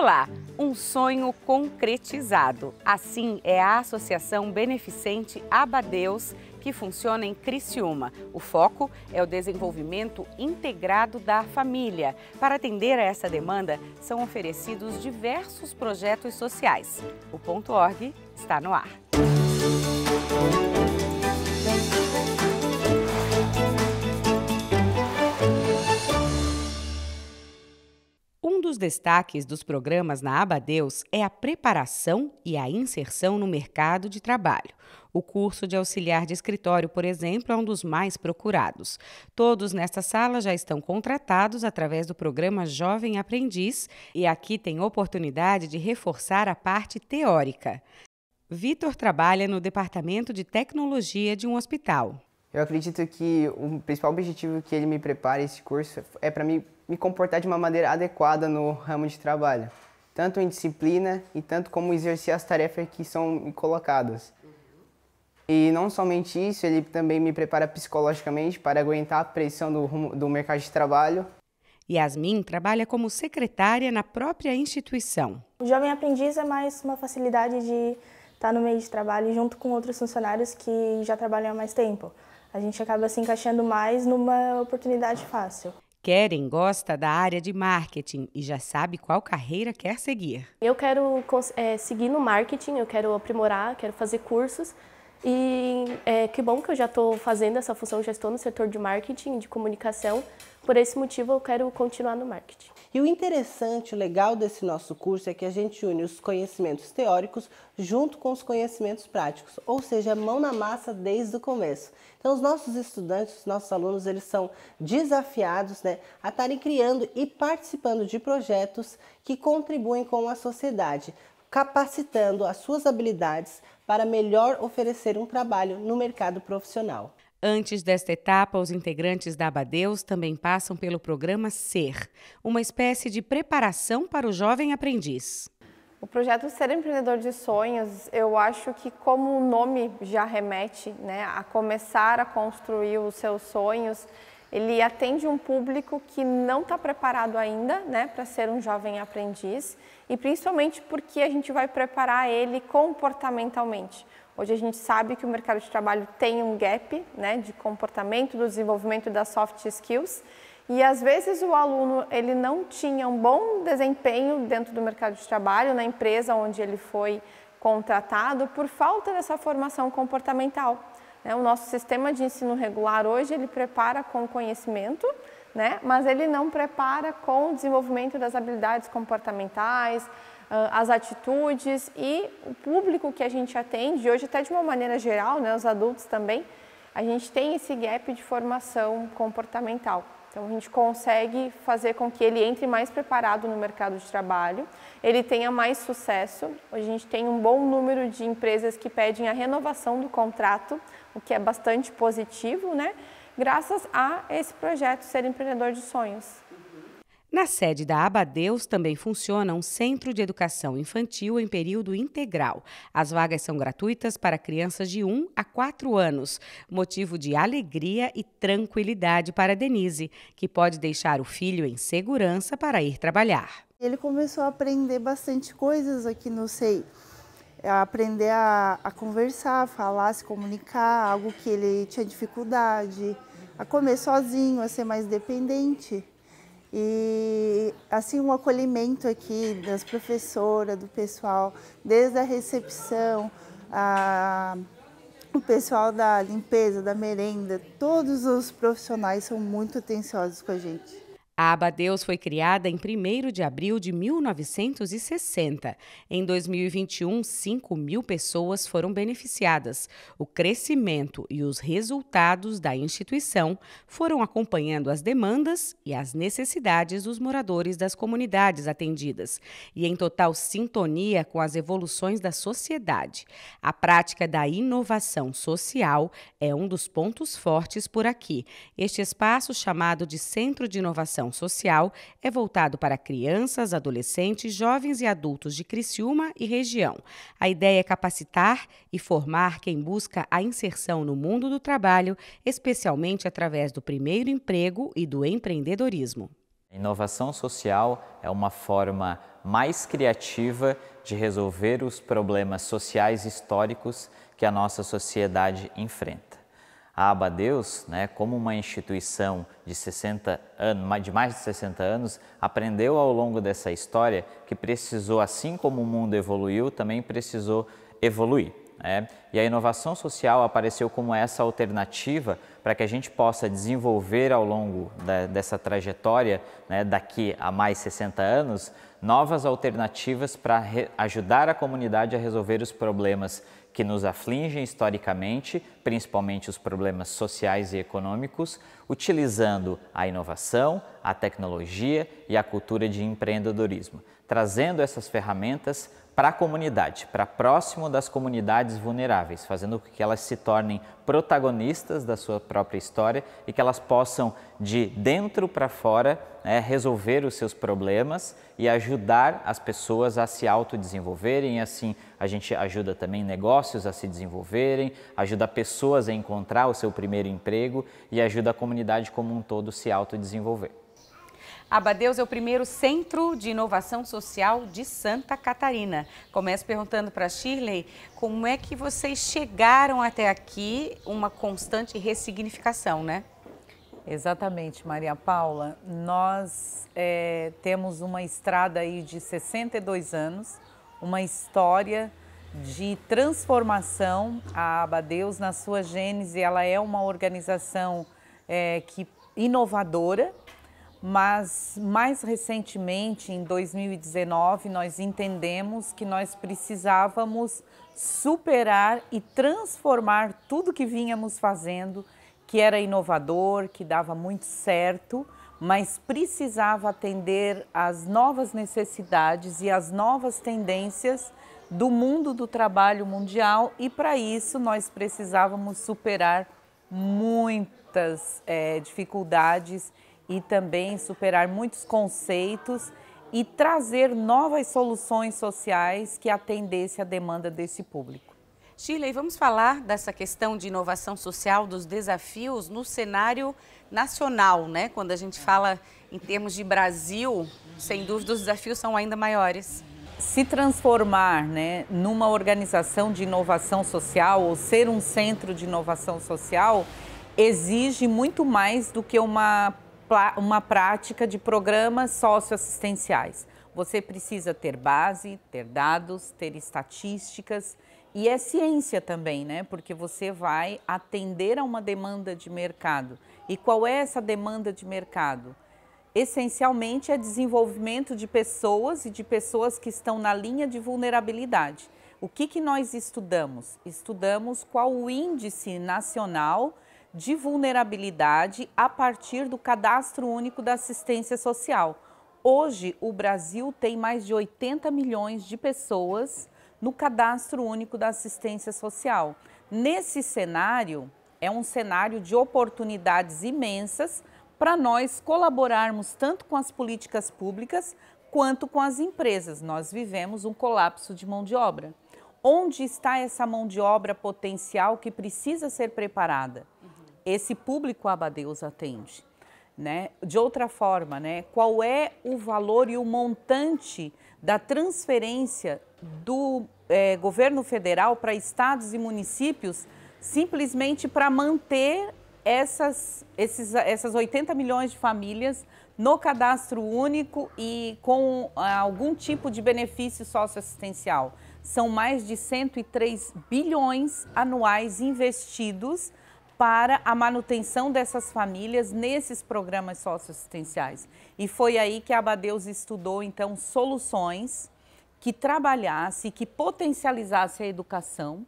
Olá, um sonho concretizado. Assim é a Associação Beneficente Abadeus, que funciona em Criciúma. O foco é o desenvolvimento integrado da família. Para atender a essa demanda, são oferecidos diversos projetos sociais. O ponto .org está no ar. Música Um dos destaques dos programas na Abadeus é a preparação e a inserção no mercado de trabalho. O curso de auxiliar de escritório, por exemplo, é um dos mais procurados. Todos nesta sala já estão contratados através do programa Jovem Aprendiz e aqui tem oportunidade de reforçar a parte teórica. Vitor trabalha no departamento de tecnologia de um hospital. Eu acredito que o principal objetivo que ele me prepara esse curso é para me, me comportar de uma maneira adequada no ramo de trabalho, tanto em disciplina e tanto como exercer as tarefas que são colocadas. E não somente isso, ele também me prepara psicologicamente para aguentar a pressão do, do mercado de trabalho. Yasmin trabalha como secretária na própria instituição. O jovem aprendiz é mais uma facilidade de estar tá no meio de trabalho junto com outros funcionários que já trabalham há mais tempo a gente acaba se encaixando mais numa oportunidade fácil. Keren gosta da área de marketing e já sabe qual carreira quer seguir. Eu quero é, seguir no marketing, eu quero aprimorar, quero fazer cursos. E é, que bom que eu já estou fazendo essa função, já estou no setor de marketing, de comunicação. Por esse motivo, eu quero continuar no marketing. E o interessante, o legal desse nosso curso é que a gente une os conhecimentos teóricos junto com os conhecimentos práticos, ou seja, mão na massa desde o começo. Então, os nossos estudantes, os nossos alunos, eles são desafiados né, a estarem criando e participando de projetos que contribuem com a sociedade, capacitando as suas habilidades para melhor oferecer um trabalho no mercado profissional. Antes desta etapa, os integrantes da Abadeus também passam pelo programa Ser, uma espécie de preparação para o jovem aprendiz. O projeto Ser Empreendedor de Sonhos, eu acho que como o nome já remete né, a começar a construir os seus sonhos, ele atende um público que não está preparado ainda né, para ser um jovem aprendiz e principalmente porque a gente vai preparar ele comportamentalmente. Hoje a gente sabe que o mercado de trabalho tem um gap né, de comportamento, do desenvolvimento das soft skills. E às vezes o aluno ele não tinha um bom desempenho dentro do mercado de trabalho, na empresa onde ele foi contratado, por falta dessa formação comportamental. Né. O nosso sistema de ensino regular hoje ele prepara com conhecimento, né? mas ele não prepara com o desenvolvimento das habilidades comportamentais, ah, as atitudes e o público que a gente atende, hoje até de uma maneira geral, né, os adultos também, a gente tem esse gap de formação comportamental. Então a gente consegue fazer com que ele entre mais preparado no mercado de trabalho, ele tenha mais sucesso. Hoje a gente tem um bom número de empresas que pedem a renovação do contrato, o que é bastante positivo, né? Graças a esse projeto Ser Empreendedor de Sonhos. Na sede da Abadeus também funciona um centro de educação infantil em período integral. As vagas são gratuitas para crianças de 1 a 4 anos, motivo de alegria e tranquilidade para Denise, que pode deixar o filho em segurança para ir trabalhar. Ele começou a aprender bastante coisas aqui no SEI. A aprender a, a conversar, a falar, a se comunicar, algo que ele tinha dificuldade, a comer sozinho, a ser mais dependente. E assim um acolhimento aqui das professoras, do pessoal, desde a recepção, a, o pessoal da limpeza, da merenda, todos os profissionais são muito atenciosos com a gente. A Abadeus foi criada em 1 de abril de 1960. Em 2021, 5 mil pessoas foram beneficiadas. O crescimento e os resultados da instituição foram acompanhando as demandas e as necessidades dos moradores das comunidades atendidas e em total sintonia com as evoluções da sociedade. A prática da inovação social é um dos pontos fortes por aqui. Este espaço, chamado de Centro de Inovação inclusão social é voltado para crianças, adolescentes, jovens e adultos de Criciúma e região. A ideia é capacitar e formar quem busca a inserção no mundo do trabalho, especialmente através do primeiro emprego e do empreendedorismo. Inovação social é uma forma mais criativa de resolver os problemas sociais históricos que a nossa sociedade enfrenta a Abadeus, né, como uma instituição de 60 anos, de mais de 60 anos, aprendeu ao longo dessa história que precisou, assim como o mundo evoluiu, também precisou evoluir. Né? E a inovação social apareceu como essa alternativa para que a gente possa desenvolver ao longo da, dessa trajetória, né, daqui a mais 60 anos, novas alternativas para ajudar a comunidade a resolver os problemas que nos afligem historicamente, principalmente os problemas sociais e econômicos, utilizando a inovação, a tecnologia e a cultura de empreendedorismo trazendo essas ferramentas para a comunidade, para próximo das comunidades vulneráveis, fazendo com que elas se tornem protagonistas da sua própria história e que elas possam, de dentro para fora, né, resolver os seus problemas e ajudar as pessoas a se autodesenvolverem. E assim, a gente ajuda também negócios a se desenvolverem, ajuda pessoas a encontrar o seu primeiro emprego e ajuda a comunidade como um todo se autodesenvolver. Abadeus é o primeiro centro de inovação social de Santa Catarina. Começo perguntando para Shirley como é que vocês chegaram até aqui, uma constante ressignificação, né? Exatamente, Maria Paula. Nós é, temos uma estrada aí de 62 anos, uma história de transformação. A Abadeus, na sua gênese, ela é uma organização é, que inovadora, mas mais recentemente, em 2019, nós entendemos que nós precisávamos superar e transformar tudo que vínhamos fazendo, que era inovador, que dava muito certo, mas precisava atender às novas necessidades e às novas tendências do mundo do trabalho mundial e para isso nós precisávamos superar muitas é, dificuldades e também superar muitos conceitos e trazer novas soluções sociais que atendessem a demanda desse público. Shirley, vamos falar dessa questão de inovação social, dos desafios no cenário nacional, né? Quando a gente fala em termos de Brasil, sem dúvida os desafios são ainda maiores. Se transformar né, numa organização de inovação social ou ser um centro de inovação social exige muito mais do que uma uma prática de programas socioassistenciais. Você precisa ter base, ter dados, ter estatísticas e é ciência também, né? Porque você vai atender a uma demanda de mercado. E qual é essa demanda de mercado? Essencialmente é desenvolvimento de pessoas e de pessoas que estão na linha de vulnerabilidade. O que, que nós estudamos? Estudamos qual o índice nacional de vulnerabilidade a partir do Cadastro Único da Assistência Social. Hoje, o Brasil tem mais de 80 milhões de pessoas no Cadastro Único da Assistência Social. Nesse cenário, é um cenário de oportunidades imensas para nós colaborarmos tanto com as políticas públicas quanto com as empresas. Nós vivemos um colapso de mão de obra. Onde está essa mão de obra potencial que precisa ser preparada? esse público Abadeus atende. Né? De outra forma, né? qual é o valor e o montante da transferência do é, governo federal para estados e municípios simplesmente para manter essas, esses, essas 80 milhões de famílias no cadastro único e com ah, algum tipo de benefício socioassistencial. São mais de 103 bilhões anuais investidos para a manutenção dessas famílias nesses programas socioassistenciais. E foi aí que a Abadeus estudou, então, soluções que trabalhasse, que potencializasse a educação,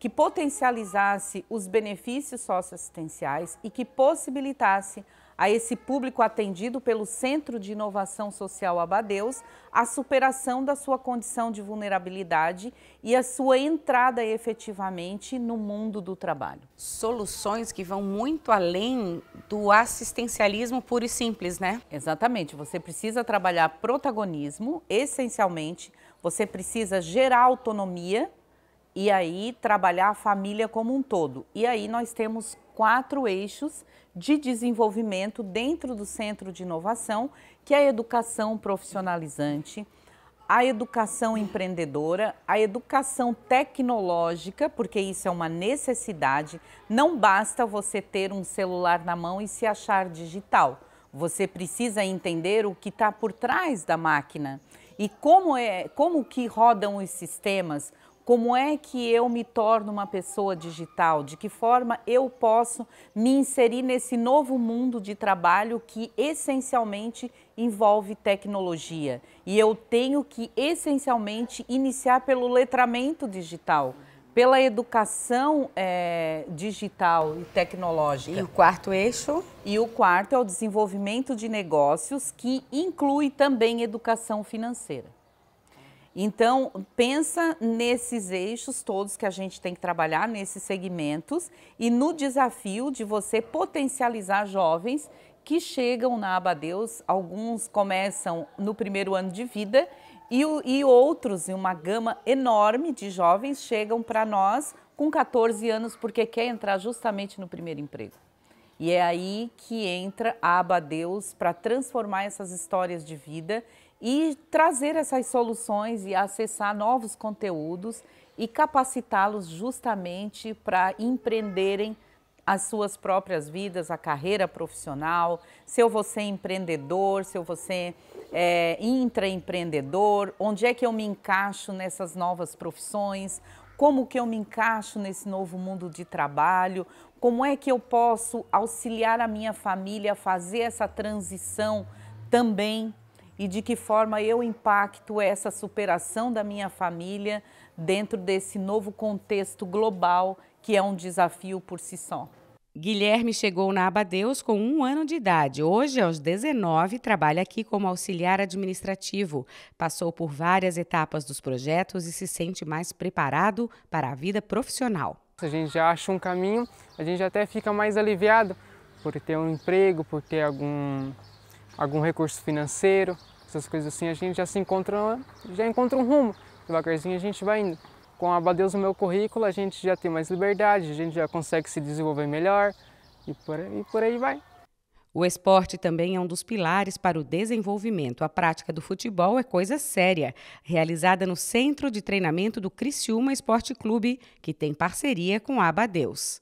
que potencializasse os benefícios socioassistenciais e que possibilitasse a esse público atendido pelo Centro de Inovação Social Abadeus a superação da sua condição de vulnerabilidade e a sua entrada efetivamente no mundo do trabalho. Soluções que vão muito além do assistencialismo puro e simples, né? Exatamente. Você precisa trabalhar protagonismo, essencialmente. Você precisa gerar autonomia e aí trabalhar a família como um todo. E aí nós temos quatro eixos de desenvolvimento dentro do centro de inovação, que é a educação profissionalizante, a educação empreendedora, a educação tecnológica, porque isso é uma necessidade. Não basta você ter um celular na mão e se achar digital. Você precisa entender o que está por trás da máquina e como é, como que rodam os sistemas, como é que eu me torno uma pessoa digital? De que forma eu posso me inserir nesse novo mundo de trabalho que essencialmente envolve tecnologia? E eu tenho que essencialmente iniciar pelo letramento digital pela educação é, digital e tecnológica. E o quarto eixo? E o quarto é o desenvolvimento de negócios, que inclui também educação financeira. Então, pensa nesses eixos todos que a gente tem que trabalhar, nesses segmentos, e no desafio de você potencializar jovens que chegam na Aba Deus, alguns começam no primeiro ano de vida e, e outros, e uma gama enorme de jovens, chegam para nós com 14 anos porque quer entrar justamente no primeiro emprego. E é aí que entra a Aba Deus para transformar essas histórias de vida e trazer essas soluções e acessar novos conteúdos e capacitá-los justamente para empreenderem as suas próprias vidas, a carreira profissional, se eu vou ser empreendedor, se eu vou ser é, intraempreendedor, onde é que eu me encaixo nessas novas profissões, como que eu me encaixo nesse novo mundo de trabalho, como é que eu posso auxiliar a minha família a fazer essa transição também e de que forma eu impacto essa superação da minha família dentro desse novo contexto global que é um desafio por si só. Guilherme chegou na Abadeus com um ano de idade. Hoje, aos 19, trabalha aqui como auxiliar administrativo. Passou por várias etapas dos projetos e se sente mais preparado para a vida profissional. A gente já acha um caminho, a gente até fica mais aliviado por ter um emprego, por ter algum algum recurso financeiro, essas coisas assim, a gente já se encontra, já encontra um rumo. Devagarzinho a gente vai indo. Com a Abadeus no meu currículo, a gente já tem mais liberdade, a gente já consegue se desenvolver melhor e por aí, e por aí vai. O esporte também é um dos pilares para o desenvolvimento. A prática do futebol é coisa séria, realizada no Centro de Treinamento do Criciúma Esporte Clube, que tem parceria com a Abadeus.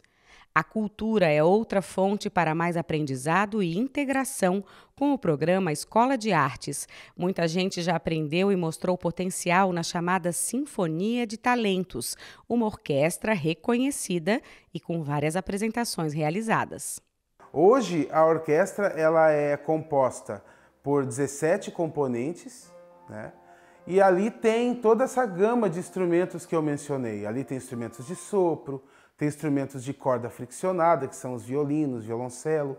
A cultura é outra fonte para mais aprendizado e integração com o programa Escola de Artes. Muita gente já aprendeu e mostrou potencial na chamada Sinfonia de Talentos, uma orquestra reconhecida e com várias apresentações realizadas. Hoje a orquestra ela é composta por 17 componentes, né? E ali tem toda essa gama de instrumentos que eu mencionei. Ali tem instrumentos de sopro, tem instrumentos de corda friccionada, que são os violinos, violoncelo,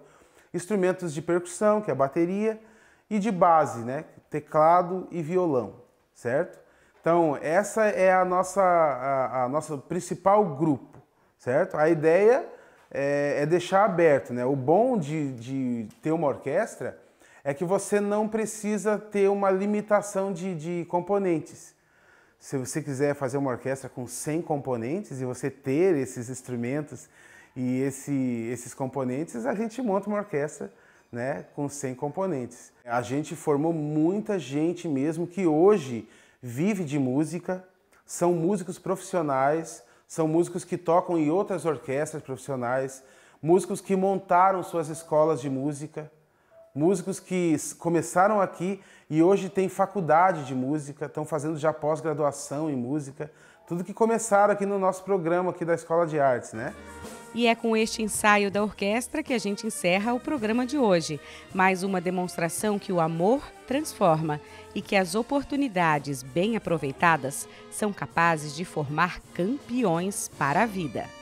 instrumentos de percussão, que é a bateria, e de base, né? teclado e violão, certo? Então, essa é a nossa, a, a nossa principal grupo, certo? A ideia é, é, deixar aberto, né? O bom de, de ter uma orquestra é que você não precisa ter uma limitação de, de componentes se você quiser fazer uma orquestra com 100 componentes e você ter esses instrumentos e esse, esses componentes, a gente monta uma orquestra né, com 100 componentes. A gente formou muita gente mesmo que hoje vive de música, são músicos profissionais, são músicos que tocam em outras orquestras profissionais, músicos que montaram suas escolas de música músicos que começaram aqui e hoje têm faculdade de música, estão fazendo já pós-graduação em música, tudo que começaram aqui no nosso programa aqui da Escola de Artes, né? E é com este ensaio da orquestra que a gente encerra o programa de hoje. Mais uma demonstração que o amor transforma e que as oportunidades bem aproveitadas são capazes de formar campeões para a vida.